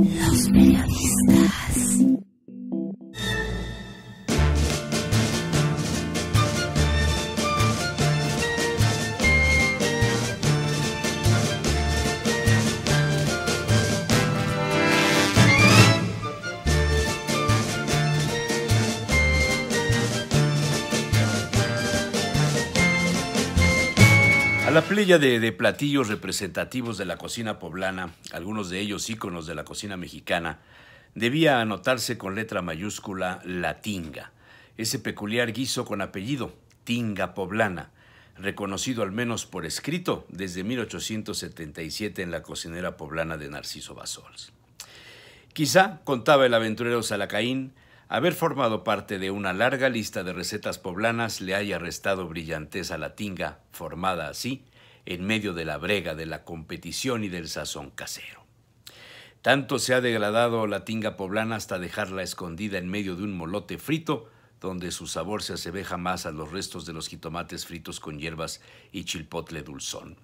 Los periodistas. la playa de, platillos representativos de la cocina poblana, algunos de ellos íconos de la cocina mexicana, debía anotarse con letra mayúscula la tinga, ese peculiar guiso con apellido, tinga poblana, reconocido al menos por escrito desde 1877 en la cocinera poblana de Narciso Basols. Quizá, contaba el aventurero Salacaín, Haber formado parte de una larga lista de recetas poblanas le haya restado brillanteza a la tinga, formada así, en medio de la brega de la competición y del sazón casero. Tanto se ha degradado la tinga poblana hasta dejarla escondida en medio de un molote frito, donde su sabor se asemeja más a los restos de los jitomates fritos con hierbas y chilpotle dulzón,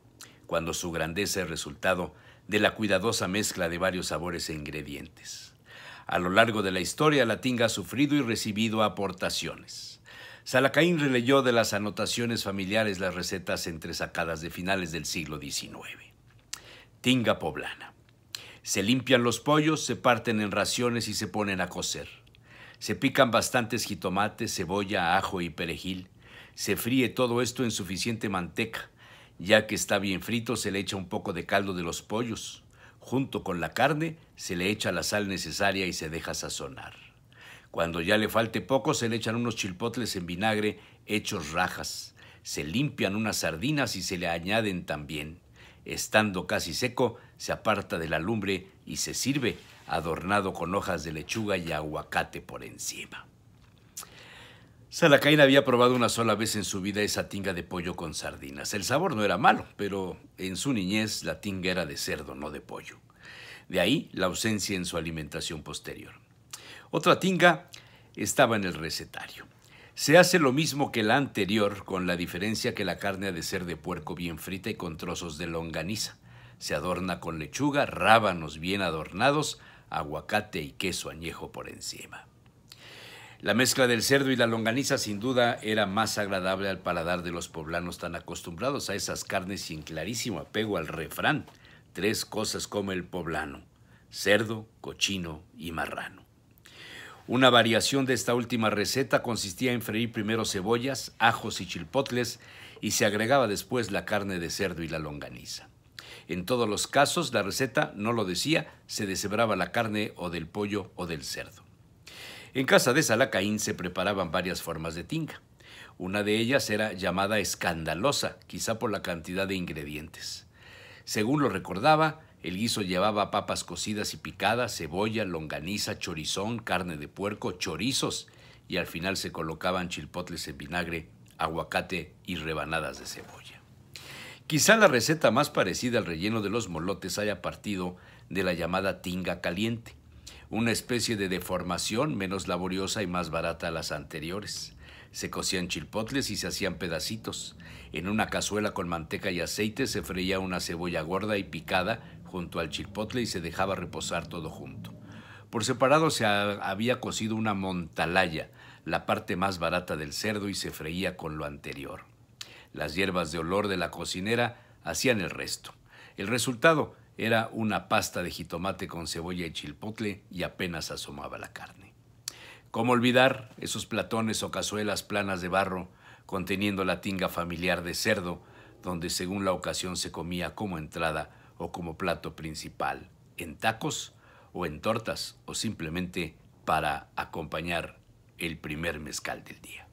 cuando su grandeza es resultado de la cuidadosa mezcla de varios sabores e ingredientes. A lo largo de la historia, la tinga ha sufrido y recibido aportaciones. Salacaín releyó de las anotaciones familiares las recetas entresacadas de finales del siglo XIX. Tinga poblana. Se limpian los pollos, se parten en raciones y se ponen a cocer. Se pican bastantes jitomates, cebolla, ajo y perejil. Se fríe todo esto en suficiente manteca. Ya que está bien frito, se le echa un poco de caldo de los pollos. Junto con la carne se le echa la sal necesaria y se deja sazonar. Cuando ya le falte poco se le echan unos chilpotles en vinagre hechos rajas. Se limpian unas sardinas y se le añaden también. Estando casi seco, se aparta de la lumbre y se sirve adornado con hojas de lechuga y aguacate por encima. Salacain había probado una sola vez en su vida esa tinga de pollo con sardinas. El sabor no era malo, pero en su niñez la tinga era de cerdo, no de pollo. De ahí la ausencia en su alimentación posterior. Otra tinga estaba en el recetario. Se hace lo mismo que la anterior, con la diferencia que la carne ha de ser de puerco bien frita y con trozos de longaniza. Se adorna con lechuga, rábanos bien adornados, aguacate y queso añejo por encima. La mezcla del cerdo y la longaniza sin duda era más agradable al paladar de los poblanos tan acostumbrados a esas carnes sin clarísimo apego al refrán. Tres cosas como el poblano, cerdo, cochino y marrano. Una variación de esta última receta consistía en freír primero cebollas, ajos y chilpotles y se agregaba después la carne de cerdo y la longaniza. En todos los casos, la receta no lo decía, se deshebraba la carne o del pollo o del cerdo. En casa de Salacaín se preparaban varias formas de tinga. Una de ellas era llamada escandalosa, quizá por la cantidad de ingredientes. Según lo recordaba, el guiso llevaba papas cocidas y picadas, cebolla, longaniza, chorizón, carne de puerco, chorizos y al final se colocaban chilpotles en vinagre, aguacate y rebanadas de cebolla. Quizá la receta más parecida al relleno de los molotes haya partido de la llamada tinga caliente, una especie de deformación menos laboriosa y más barata a las anteriores. Se cocían chilpotles y se hacían pedacitos. En una cazuela con manteca y aceite se freía una cebolla gorda y picada junto al chilpotle y se dejaba reposar todo junto. Por separado se había cocido una montalaya, la parte más barata del cerdo, y se freía con lo anterior. Las hierbas de olor de la cocinera hacían el resto. El resultado era una pasta de jitomate con cebolla y chilpotle y apenas asomaba la carne. ¿Cómo olvidar esos platones o cazuelas planas de barro conteniendo la tinga familiar de cerdo, donde según la ocasión se comía como entrada o como plato principal, en tacos o en tortas o simplemente para acompañar el primer mezcal del día?